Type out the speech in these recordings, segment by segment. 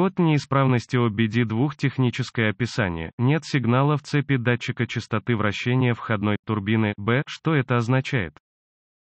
Код неисправности OBD2 техническое описание. Нет сигнала в цепи датчика частоты вращения входной турбины, Б, что это означает?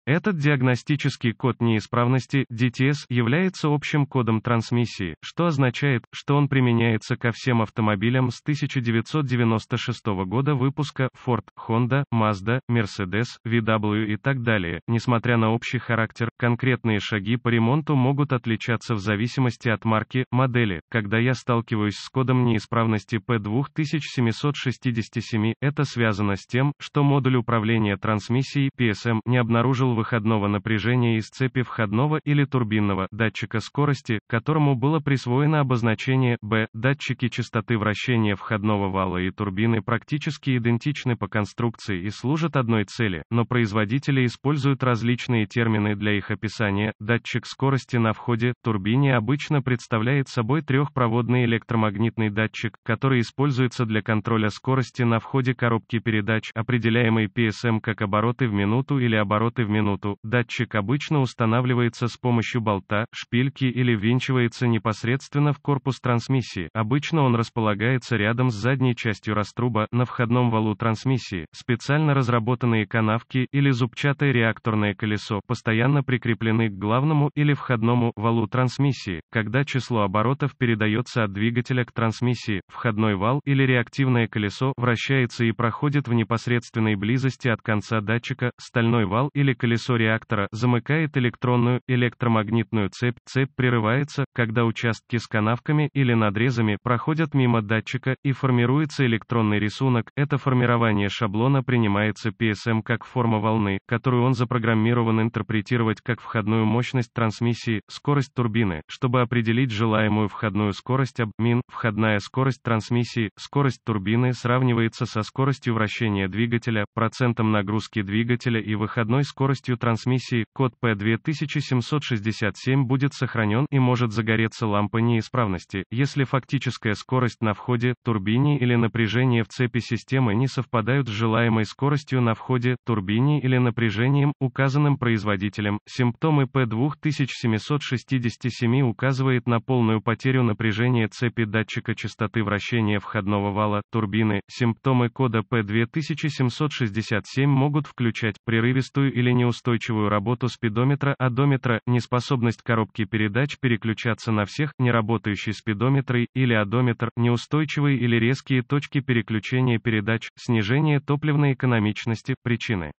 Этот диагностический код неисправности DTS является общим кодом трансмиссии, что означает, что он применяется ко всем автомобилям с 1996 года выпуска Ford, Honda, Mazda, Mercedes, VW и так далее. Несмотря на общий характер, конкретные шаги по ремонту могут отличаться в зависимости от марки, модели. Когда я сталкиваюсь с кодом неисправности P2767, это связано с тем, что модуль управления трансмиссией PSM не обнаружил выходного напряжения из цепи входного или турбинного датчика скорости, которому было присвоено обозначение B. Датчики частоты вращения входного вала и турбины практически идентичны по конструкции и служат одной цели, но производители используют различные термины для их описания. Датчик скорости на входе, турбине обычно представляет собой трехпроводный электромагнитный датчик, который используется для контроля скорости на входе коробки передач, определяемой PSM как обороты в минуту или обороты в минуту минуту. Датчик обычно устанавливается с помощью болта, шпильки или ввинчивается непосредственно в корпус трансмиссии. Обычно он располагается рядом с задней частью раструба, на входном валу трансмиссии. Специально разработанные канавки или зубчатое реакторное колесо постоянно прикреплены к главному или входному валу трансмиссии, когда число оборотов передается от двигателя к трансмиссии, входной вал или реактивное колесо вращается и проходит в непосредственной близости от конца датчика, стальной вал или колесо колесо реактора замыкает электронную, электромагнитную цепь, цепь прерывается, когда участки с канавками или надрезами проходят мимо датчика, и формируется электронный рисунок, это формирование шаблона принимается PSM как форма волны, которую он запрограммирован интерпретировать как входную мощность трансмиссии, скорость турбины, чтобы определить желаемую входную скорость обмин, входная скорость трансмиссии, скорость турбины сравнивается со скоростью вращения двигателя, процентом нагрузки двигателя и выходной скоростью скоростью трансмиссии, код P2767 будет сохранен и может загореться лампа неисправности, если фактическая скорость на входе, турбине или напряжение в цепи системы не совпадают с желаемой скоростью на входе, турбине или напряжением, указанным производителем. Симптомы P2767 указывает на полную потерю напряжения цепи датчика частоты вращения входного вала, турбины. Симптомы кода P2767 могут включать прерывистую или не неустойчивую работу спидометра, одометра, неспособность коробки передач переключаться на всех, неработающий спидометр или одометр, неустойчивые или резкие точки переключения передач, снижение топливной экономичности, причины.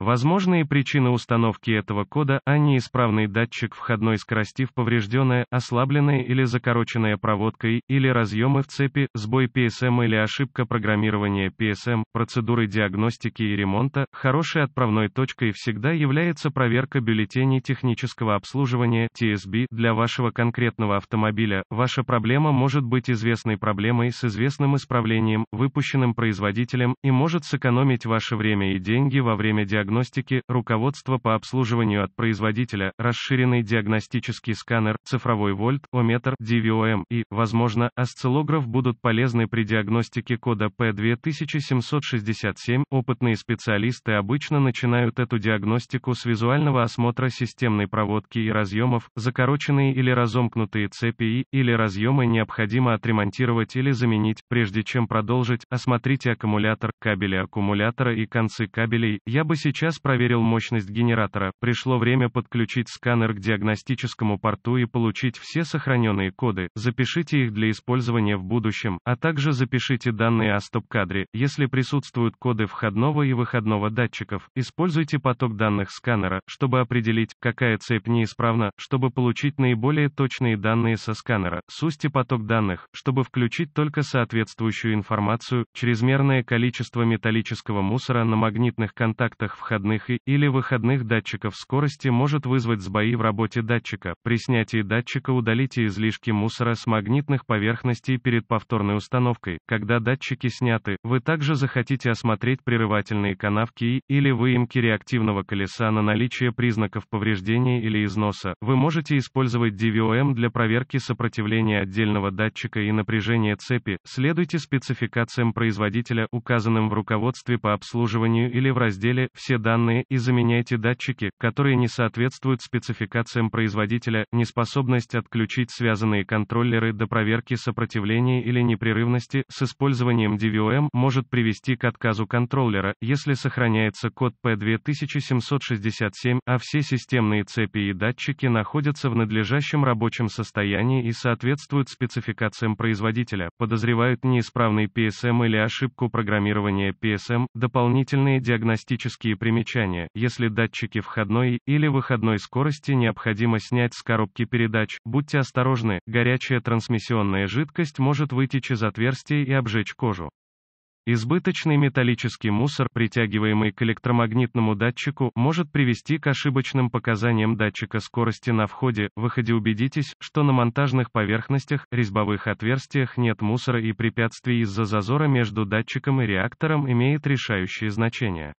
Возможные причины установки этого кода – а неисправный датчик входной скорости в поврежденное, ослабленное или закороченное проводкой, или разъемы в цепи, сбой PSM или ошибка программирования PSM, процедуры диагностики и ремонта. Хорошей отправной точкой всегда является проверка бюллетеней технического обслуживания TSB для вашего конкретного автомобиля. Ваша проблема может быть известной проблемой с известным исправлением, выпущенным производителем, и может сэкономить ваше время и деньги во время диагностики диагностики, руководство по обслуживанию от производителя, расширенный диагностический сканер, цифровой вольт, ометр, DVOM эм и, возможно, осциллограф будут полезны при диагностике кода P2767. Опытные специалисты обычно начинают эту диагностику с визуального осмотра системной проводки и разъемов, закороченные или разомкнутые цепи и, или разъемы необходимо отремонтировать или заменить, прежде чем продолжить, осмотрите аккумулятор, кабели аккумулятора и концы кабелей, я бы сейчас Сейчас проверил мощность генератора, пришло время подключить сканер к диагностическому порту и получить все сохраненные коды, запишите их для использования в будущем, а также запишите данные о стоп-кадре, если присутствуют коды входного и выходного датчиков, используйте поток данных сканера, чтобы определить, какая цепь неисправна, чтобы получить наиболее точные данные со сканера, Сусти поток данных, чтобы включить только соответствующую информацию, чрезмерное количество металлического мусора на магнитных контактах в входных и или выходных датчиков скорости может вызвать сбои в работе датчика. При снятии датчика удалите излишки мусора с магнитных поверхностей перед повторной установкой. Когда датчики сняты, вы также захотите осмотреть прерывательные канавки и или выемки реактивного колеса на наличие признаков повреждения или износа. Вы можете использовать DVOM для проверки сопротивления отдельного датчика и напряжения цепи. Следуйте спецификациям производителя, указанным в руководстве по обслуживанию или в разделе «Все данные и заменяйте датчики, которые не соответствуют спецификациям производителя, неспособность отключить связанные контроллеры до проверки сопротивления или непрерывности с использованием DVOM может привести к отказу контроллера, если сохраняется код P2767, а все системные цепи и датчики находятся в надлежащем рабочем состоянии и соответствуют спецификациям производителя, подозревают неисправный PSM или ошибку программирования PSM, дополнительные диагностические при Примечание. Если датчики входной или выходной скорости необходимо снять с коробки передач, будьте осторожны, горячая трансмиссионная жидкость может вытечь из отверстия и обжечь кожу. Избыточный металлический мусор, притягиваемый к электромагнитному датчику, может привести к ошибочным показаниям датчика скорости на входе. Выходе убедитесь, что на монтажных поверхностях, резьбовых отверстиях нет мусора и препятствий из-за зазора между датчиком и реактором имеет решающее значение.